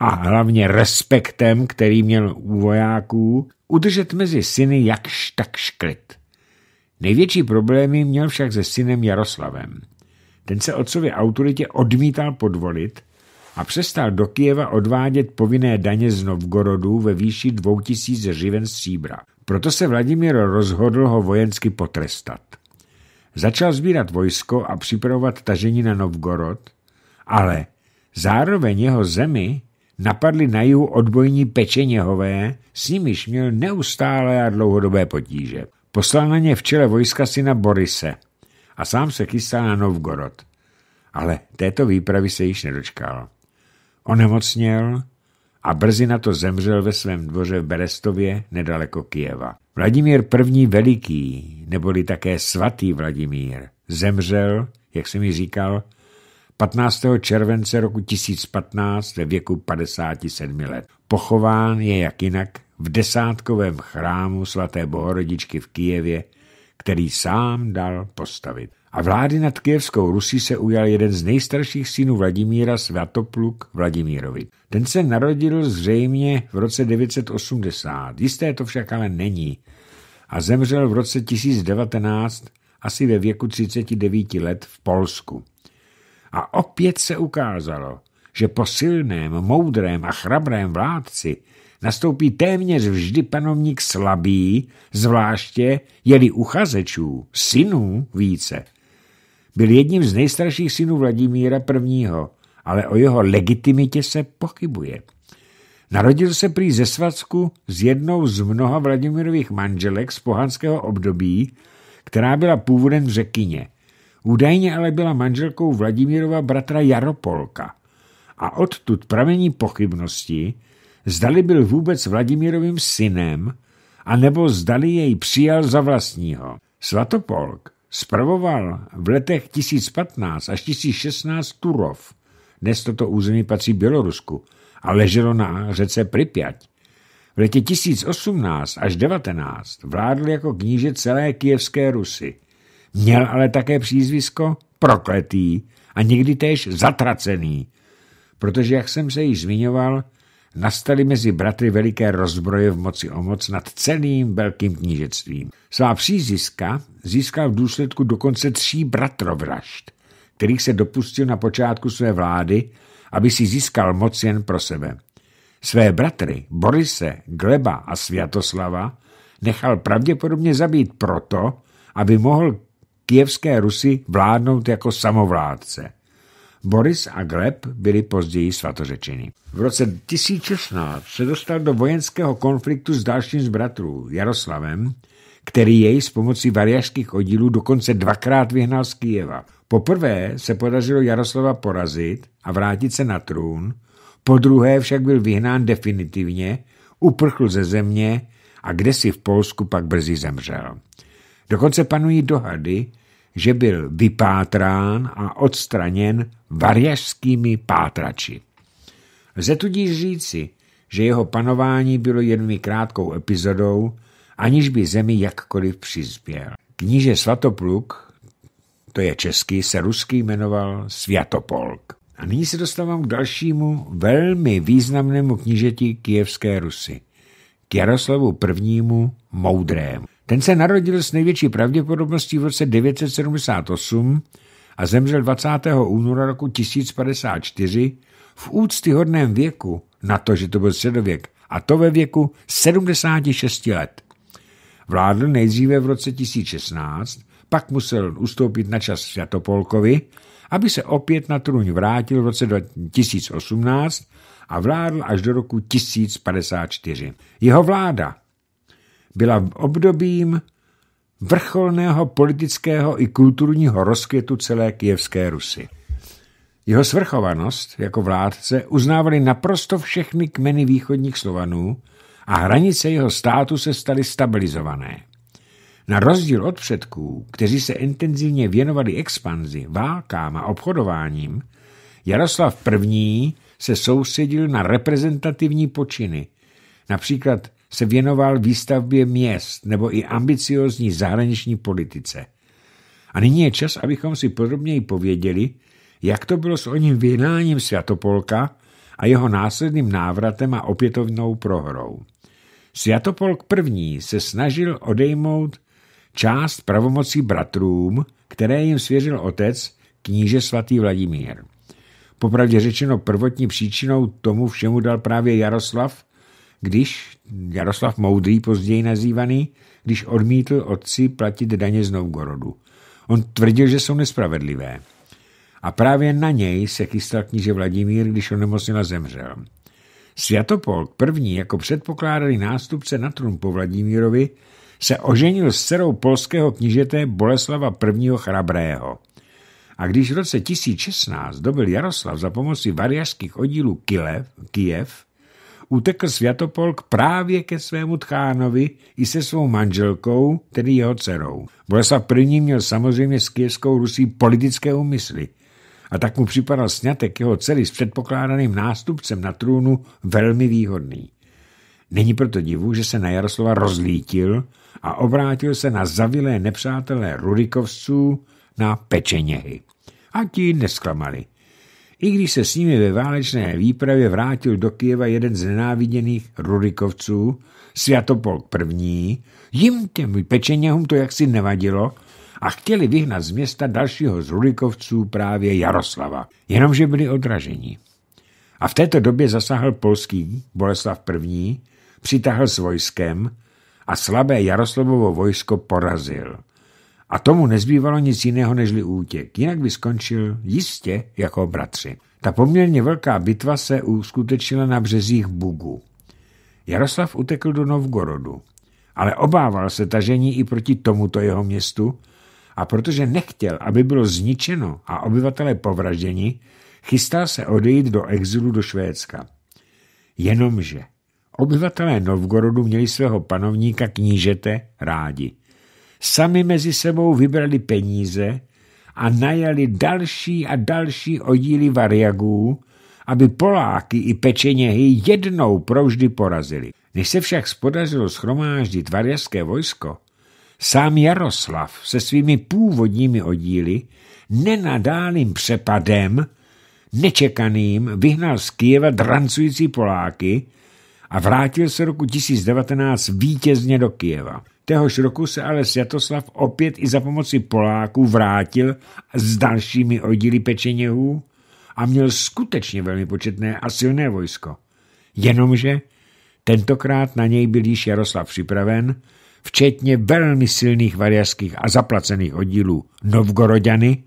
a hlavně respektem, který měl u vojáků, udržet mezi syny jakž tak šklit. Největší problémy měl však se synem Jaroslavem. Ten se otcově autoritě odmítal podvolit a přestal do Kijeva odvádět povinné daně z Novgorodu ve výši 2000 živen stříbra. Proto se Vladimír rozhodl ho vojensky potrestat. Začal sbírat vojsko a připravovat tažení na Novgorod, ale zároveň jeho zemi napadli na jihu odbojní pečeněhové, s nimiž měl neustále a dlouhodobé potíže. Poslal na ně v čele vojska syna Borise a sám se chystal na Novgorod. Ale této výpravy se již nedočkal. Onemocněl a brzy na to zemřel ve svém dvoře v Berestově nedaleko Kijeva. Vladimír I. Veliký, neboli také svatý Vladimír, zemřel, jak jsem mi říkal, 15. července roku 1015 ve věku 57 let. Pochován je jak jinak v desátkovém chrámu svaté Bohorodičky v Kijevě, který sám dal postavit a vlády nad Kijevskou Rusí se ujal jeden z nejstarších synů Vladimíra Svatopluk Vladimírovi. Ten se narodil zřejmě v roce 980, jisté to však ale není, a zemřel v roce 1019 asi ve věku 39 let v Polsku. A opět se ukázalo, že po silném, moudrém a chrabrém vládci nastoupí téměř vždy panovník slabý, zvláště jeli uchazečů, synů více. Byl jedním z nejstarších synů Vladimíra I., ale o jeho legitimitě se pochybuje. Narodil se prý ze svacku s jednou z mnoha Vladimirových manželek z pohanského období, která byla původem v řekyně. Údajně ale byla manželkou Vladimírova bratra Jaropolka. A odtud pramení pochybnosti, zdali byl vůbec Vladimírovým synem, anebo zdali jej přijal za vlastního. Svatopolk spravoval v letech 1015 až 1016 Turov. Dnes toto území patří Bělorusku a leželo na řece Pripyat. V letě 1018 až 19 vládl jako kníže celé kijevské Rusy. Měl ale také přízvisko prokletý a někdy též zatracený, protože, jak jsem se již zmiňoval, nastaly mezi bratry veliké rozbroje v moci o moc nad celým velkým knížectvím. Svá příziska získal v důsledku dokonce tří bratrovražd, kterých se dopustil na počátku své vlády, aby si získal moc jen pro sebe. Své bratry Borise, Gleba a Sviatoslava nechal pravděpodobně zabít proto, aby mohl kijevské Rusy vládnout jako samovládce – Boris a Gleb byli později svatořečeni. V roce 1016 se dostal do vojenského konfliktu s dalším z bratrů, Jaroslavem, který jej s pomocí variářských oddílů dokonce dvakrát vyhnal z Kijeva. Poprvé se podařilo Jaroslava porazit a vrátit se na trůn, po druhé však byl vyhnán definitivně, uprchl ze země a kde si v Polsku pak brzy zemřel. Dokonce panují dohady, že byl vypátrán a odstraněn varjažskými pátrači. Lze tudíž říci, že jeho panování bylo jen krátkou epizodou, aniž by zemi jakkoliv přispěl. Kníže Svatopluk, to je český, se ruský jmenoval Sviatopolk. A nyní se dostávám k dalšímu velmi významnému knížeti kijevské Rusy, k Jaroslavu I. Moudrému. Ten se narodil s největší pravděpodobností v roce 978 a zemřel 20. února roku 1054 v úctyhodném věku, na to, že to byl středověk, a to ve věku 76 let. Vládl nejdříve v roce 1016, pak musel ustoupit na čas Svatopolkovi, aby se opět na trůň vrátil v roce 1018 a vládl až do roku 1054. Jeho vláda byla obdobím vrcholného politického i kulturního rozkvětu celé kijevské Rusy. Jeho svrchovanost jako vládce uznávali naprosto všechny kmeny východních Slovanů a hranice jeho státu se staly stabilizované. Na rozdíl od předků, kteří se intenzivně věnovali expanzi, válkám a obchodováním, Jaroslav I. se soustředil na reprezentativní počiny, například se věnoval výstavbě měst nebo i ambiciozní zahraniční politice. A nyní je čas, abychom si podrobněji pověděli, jak to bylo s oním vyhnáním Svatopolka a jeho následným návratem a opětovnou prohrou. Svatopolk I. se snažil odejmout část pravomocí bratrům, které jim svěřil otec, kníže svatý Vladimír. Popravdě řečeno prvotní příčinou tomu všemu dal právě Jaroslav, když Jaroslav Moudrý, později nazývaný, když odmítl otci platit daně z Novgorodu. On tvrdil, že jsou nespravedlivé. A právě na něj se chystal kníže Vladimír, když on nemocnila zemřel. Světopolk první, jako předpokládali nástupce na trůn po Vladimírovi, se oženil s dcerou polského knížete Boleslava I. Chrabrého. A když v roce 1016 dobil Jaroslav za pomoci variařských oddílů Kilev, Kijev, utekl Světopolk právě ke svému tchánovi i se svou manželkou, tedy jeho dcerou. Boleslav I. měl samozřejmě s kijevskou Rusí politické úmysly a tak mu připadal snětek jeho dcery s předpokládaným nástupcem na trůnu velmi výhodný. Není proto divu, že se na Jaroslava rozlítil a obrátil se na zavilé nepřátelé Rurikovců na Pečeněhy. A ti nesklamali i když se s nimi ve válečné výpravě vrátil do Kyjeva jeden z nenáviděných Rurikovců, Sviatopolk I., jim těm pečeněhům to jaksi nevadilo a chtěli vyhnat z města dalšího z Rurikovců právě Jaroslava, jenomže byli odraženi. A v této době zasáhl polský Boleslav I., přitahl s vojskem a slabé Jaroslavovo vojsko porazil – a tomu nezbývalo nic jiného nežli útěk, jinak by skončil jistě jako bratři. Ta poměrně velká bitva se uskutečnila na březích Bugu. Jaroslav utekl do Novgorodu, ale obával se tažení i proti tomuto jeho městu a protože nechtěl, aby bylo zničeno a obyvatelé povražděni, chystal se odejít do exilu do Švédska. Jenomže obyvatelé Novgorodu měli svého panovníka knížete rádi – Sami mezi sebou vybrali peníze a najali další a další oddíly variagů, aby Poláky i Pečeněhy jednou provždy porazili. Než se však spodařilo schromáždit variařské vojsko, sám Jaroslav se svými původními oddíly nenadálým přepadem, nečekaným, vyhnal z Kijeva drancující Poláky a vrátil se roku 1019 vítězně do Kijeva. Téhož roku se ale Sjatoslav opět i za pomoci Poláků vrátil s dalšími oddíly pečeněhů a měl skutečně velmi početné a silné vojsko. Jenomže tentokrát na něj byl již Jaroslav připraven, včetně velmi silných variařských a zaplacených oddílů Novgorodiany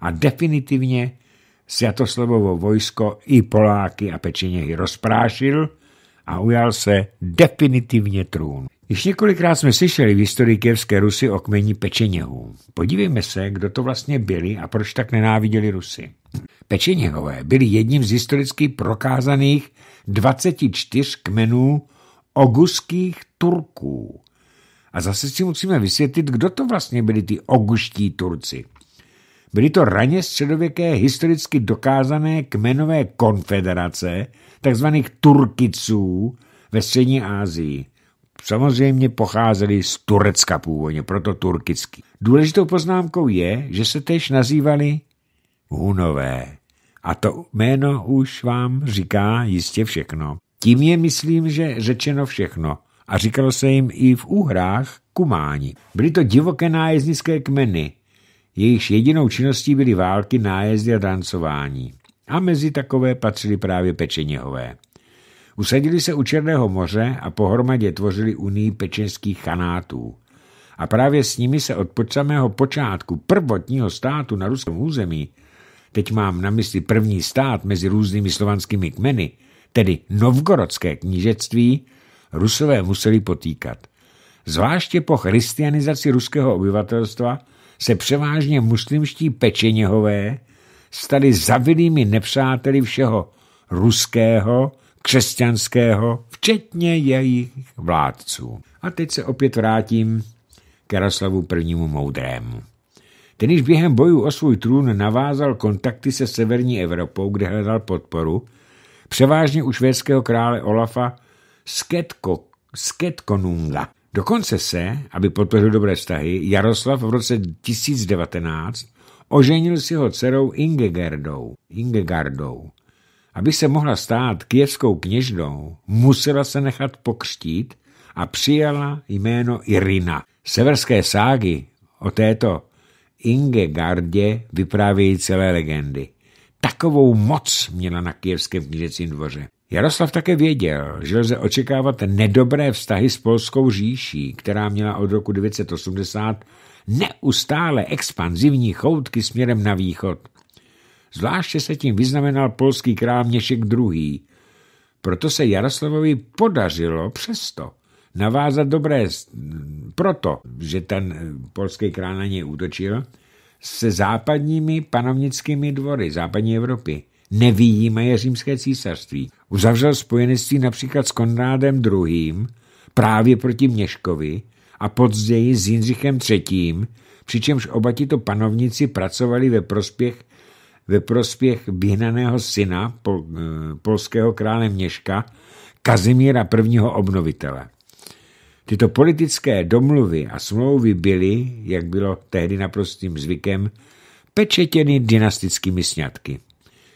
a definitivně Sviatoslavovo vojsko i Poláky a Pečeněhy rozprášil a ujal se definitivně trůn. Již několikrát jsme slyšeli v historii Kijevské Rusy o kmení Pečeněhů. Podívejme se, kdo to vlastně byli a proč tak nenáviděli Rusy. Pečeněhové byli jedním z historicky prokázaných 24 kmenů oguských Turků. A zase si musíme vysvětlit, kdo to vlastně byli ty oguští Turci. Byly to raně středověké historicky dokázané kmenové konfederace, takzvaných Turkiců ve střední Asii – samozřejmě pocházeli z Turecka původně, proto turkicky. Důležitou poznámkou je, že se tež nazývali Hunové. A to jméno už vám říká jistě všechno. Tím je, myslím, že řečeno všechno. A říkalo se jim i v úhrách kumáni. Byly to divoké nájezdnické kmeny, jejichž jedinou činností byly války, nájezdy a dancování. A mezi takové patřili právě pečeněhové. Usadili se u Černého moře a pohromadě tvořili unii pečenských chanátů. A právě s nimi se od samého počátku prvotního státu na ruském území, teď mám na mysli první stát mezi různými slovanskými kmeny, tedy novgorodské knížectví, rusové museli potýkat. Zvláště po christianizaci ruského obyvatelstva se převážně muslimští pečeněhové stali zavilými nepřáteli všeho ruského křesťanského, včetně jejich vládců. A teď se opět vrátím k Jaroslavu I. Moudrému. Ten již během bojů o svůj trůn navázal kontakty se severní Evropou, kde hledal podporu, převážně u švédského krále Olafa Sketko, Sketkonunga. Dokonce se, aby podpořil dobré vztahy, Jaroslav v roce 1019 oženil s jeho dcerou Ingegardou. Ingegardou. Aby se mohla stát kijevskou kněžnou, musela se nechat pokřtít a přijala jméno Irina. Severské ságy o této Ingegardě vyprávějí celé legendy. Takovou moc měla na kijevském kněžecím dvoře. Jaroslav také věděl, že lze očekávat nedobré vztahy s Polskou říší, která měla od roku 980 neustále expanzivní choutky směrem na východ. Zvláště se tím vyznamenal polský král Měšek II. Proto se Jaroslavovi podařilo přesto navázat dobré, proto, že ten eh, polský král na něj útočil, se západními panovnickými dvory západní Evropy. Nevýjíma je římské císařství. Uzavřel spojenectví například s Konrádem II. právě proti Měškovi a později s Jindřichem III., přičemž oba tito panovníci pracovali ve prospěch ve prospěch vyhnaného syna pol, eh, polského krále Měška, Kazimíra I. obnovitele. Tyto politické domluvy a smlouvy byly, jak bylo tehdy naprostým zvykem, pečetěny dynastickými sňatky.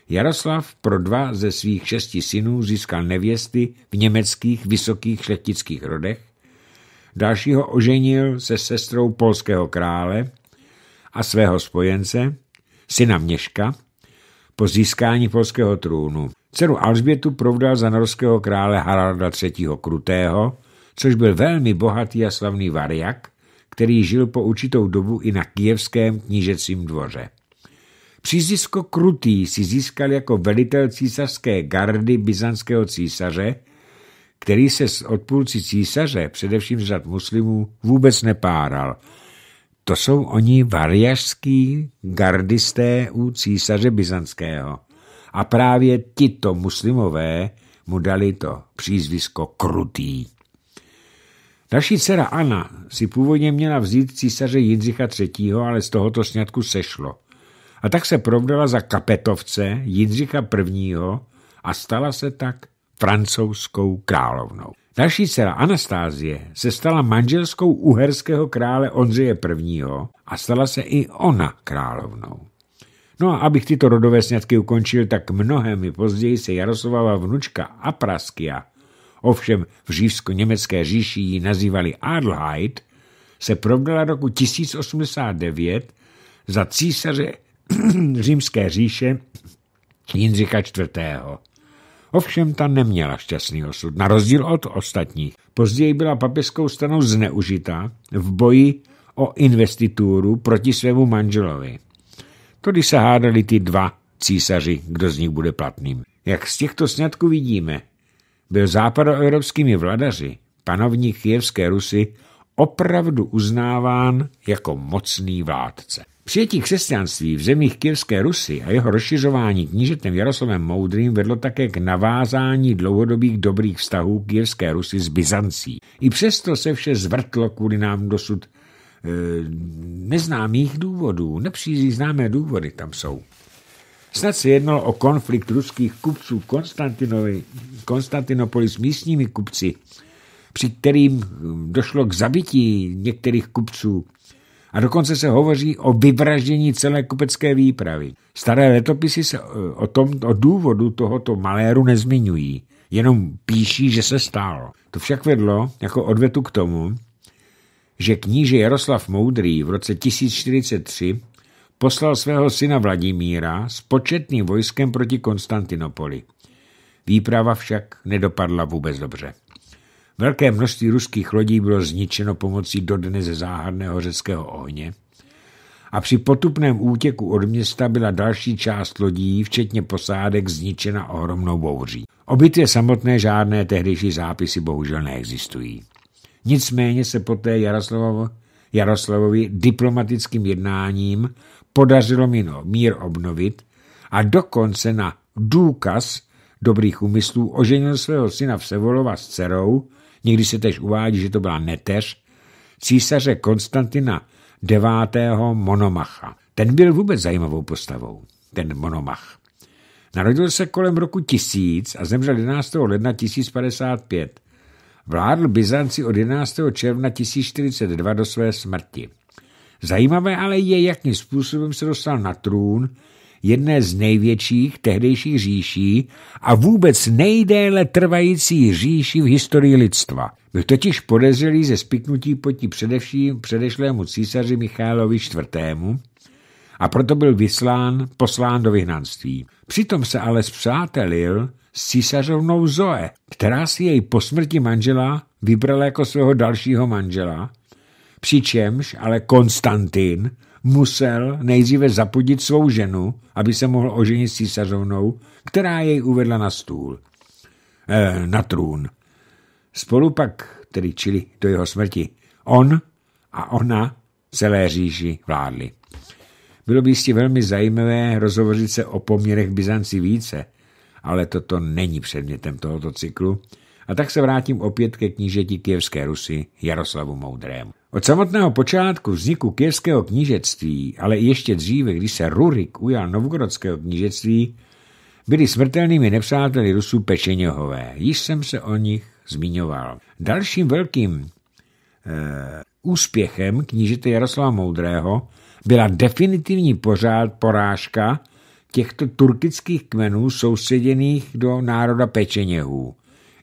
Jaroslav pro dva ze svých šesti synů získal nevěsty v německých vysokých šlechtických rodech, dalšího oženil se sestrou polského krále a svého spojence, syna Měška, po získání polského trůnu. Dceru Alžbětu provdal za norského krále Haralda III. Krutého, což byl velmi bohatý a slavný variak, který žil po určitou dobu i na kijevském knížecím dvoře. Přízisko Krutý si získal jako velitel císařské gardy byzantského císaře, který se s odpůrci císaře, především řad muslimů, vůbec nepáral – to jsou oni varjařský gardisté u císaře byzantského. A právě tito muslimové mu dali to přízvisko krutý. Naší dcera Anna si původně měla vzít císaře Jindřicha III., ale z tohoto sňatku sešlo. A tak se provdala za kapetovce Jindřicha I. a stala se tak francouzskou královnou. Další dcera Anastázie se stala manželskou uherského krále Ondřeje I. a stala se i ona královnou. No a abych tyto rodové sňatky ukončil, tak mnohem i později se Jaroslava vnučka Apraskia, ovšem v řívsko-německé říši ji nazývali Adelheid, se provdala roku 1089 za císaře římské říše Jindřicha IV. Ovšem ta neměla šťastný osud, na rozdíl od ostatních. Později byla papeskou stranou zneužita v boji o investituru proti svému manželovi. Tady se hádali ty dva císaři, kdo z nich bude platným. Jak z těchto sňatků vidíme, byl západoevropskými vladaři, panovník Kijevské Rusy, opravdu uznáván jako mocný vládce. Přijetí křesťanství v zemích Kyrské Rusy a jeho rozšiřování knížetem Jaroslavem Moudrým vedlo také k navázání dlouhodobých dobrých vztahů Kyrské Rusy s Byzancí. I přesto se vše zvrtlo kvůli nám dosud e, neznámých důvodů. Nepřízí známé důvody tam jsou. Snad se jednalo o konflikt ruských kupců Konstantinopoli s místními kupci, při kterým došlo k zabití některých kupců a dokonce se hovoří o vyvraždění celé kupecké výpravy. Staré letopisy se e, o, tom, o důvodu tohoto maléru nezmiňují, jenom píší, že se stálo. To však vedlo jako odvetu k tomu, že kníže Jaroslav Moudrý v roce 1043 poslal svého syna Vladimíra s početným vojskem proti Konstantinopoli. Výprava však nedopadla vůbec dobře. Velké množství ruských lodí bylo zničeno pomocí dodnes záhadného řeckého ohně a při potupném útěku od města byla další část lodí, včetně posádek, zničena ohromnou bouří. O bitvě samotné žádné tehdejší zápisy bohužel neexistují. Nicméně se poté Jaroslavovi, Jaroslavovi diplomatickým jednáním podařilo mír obnovit a dokonce na důkaz dobrých úmyslů oženil svého syna Vsevolova s dcerou, Někdy se tež uvádí, že to byla neteř, císaře Konstantina IX. Monomacha. Ten byl vůbec zajímavou postavou, ten Monomach. Narodil se kolem roku 1000 a zemřel 11. ledna 1055. Vládl Byzanci od 11. června 1042 do své smrti. Zajímavé ale je, jakým způsobem se dostal na trůn jedné z největších tehdejších říší a vůbec nejdéle trvající říši v historii lidstva. Byl totiž podezřelý ze spiknutí poti především předešlému císaři Michálovi IV. a proto byl vyslán, poslán do vyhnanství. Přitom se ale zpřátelil s císařovnou Zoe, která si jej po smrti manžela vybrala jako svého dalšího manžela, přičemž ale Konstantin musel nejdříve zapudit svou ženu, aby se mohl oženit s císařovnou, která jej uvedla na stůl, eh, na trůn. Spolu pak, tedy čili do jeho smrti, on a ona celé říži vládli. Bylo by jistě velmi zajímavé rozhovořit se o poměrech Byzanci více, ale toto není předmětem tohoto cyklu, a tak se vrátím opět ke knížeti Kijevské Rusy Jaroslavu Moudrému. Od samotného počátku vzniku Kijevského knížectví, ale i ještě dříve, když se Rurik ujal Novgorodského knížectví, byli smrtelnými nepřáteli Rusů Pečeněhové. Již jsem se o nich zmiňoval. Dalším velkým e, úspěchem knížete Jaroslava Moudrého byla definitivní pořád porážka těchto turkických kmenů soustředěných do národa Pečeněhů.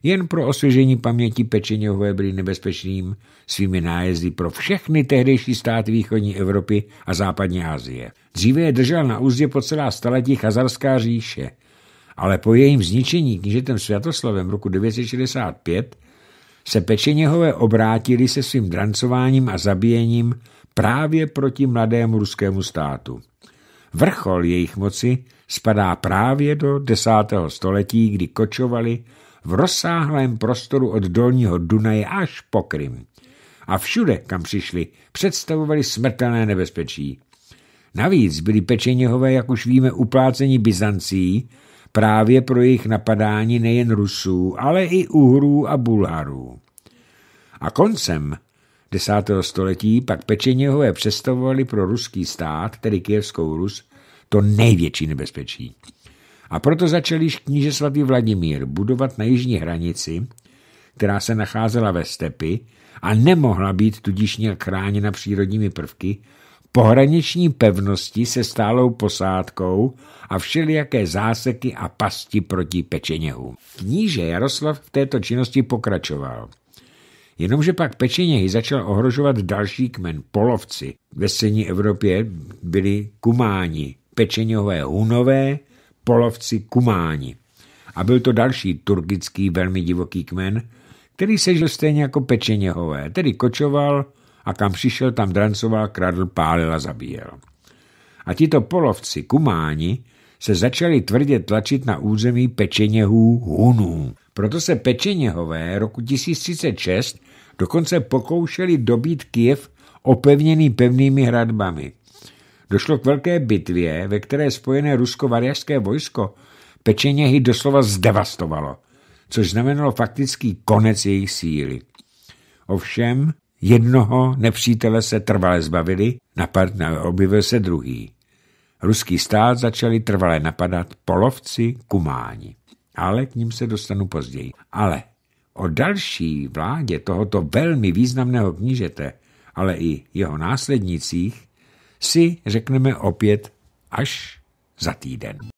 Jen pro osvěžení paměti Pečeňové byly nebezpečným svými nájezdy pro všechny tehdejší státy východní Evropy a západní Asie. Dříve je držela na úzdě po celá staletí chazarská říše, ale po jejím zničení knížetem Svatoslavem roku 965 se Pečeněhové obrátili se svým drancováním a zabíjením právě proti mladému ruskému státu. Vrchol jejich moci spadá právě do desátého století, kdy kočovali v rozsáhlém prostoru od dolního Dunaje až po Krym. A všude, kam přišli, představovali smrtelné nebezpečí. Navíc byli pečeněhové, jak už víme, uplácení Byzancí právě pro jejich napadání nejen Rusů, ale i Uhrů a Bulharů. A koncem 10. století pak pečeněhové představovali pro ruský stát, tedy Kijevskou Rus, to největší nebezpečí. A proto začal již kníže svatý Vladimír budovat na jižní hranici, která se nacházela ve stepy a nemohla být tudíž nějak chráněna přírodními prvky, pohraniční pevnosti se stálou posádkou a všelijaké záseky a pasti proti pečeněhu. Kníže Jaroslav v této činnosti pokračoval. Jenomže pak pečeněhy začal ohrožovat další kmen, polovci. Ve střední Evropě byli kumáni, pečeněhové hunové polovci Kumáni. A byl to další turkický velmi divoký kmen, který se žil stejně jako pečeněhové, tedy kočoval a kam přišel, tam drancoval, kradl, pálil a zabíjel. A tito polovci Kumáni se začali tvrdě tlačit na území pečeněhů Hunů. Proto se pečeněhové roku 1036 dokonce pokoušeli dobít Kiev opevněný pevnými hradbami došlo k velké bitvě, ve které spojené rusko-varjažské vojsko Pečeněhy doslova zdevastovalo, což znamenalo faktický konec jejich síly. Ovšem, jednoho nepřítele se trvale zbavili, na objevil se druhý. Ruský stát začali trvale napadat polovci kumáni. Ale k ním se dostanu později. Ale o další vládě tohoto velmi významného knížete, ale i jeho následnicích, si řekneme opět až za týden.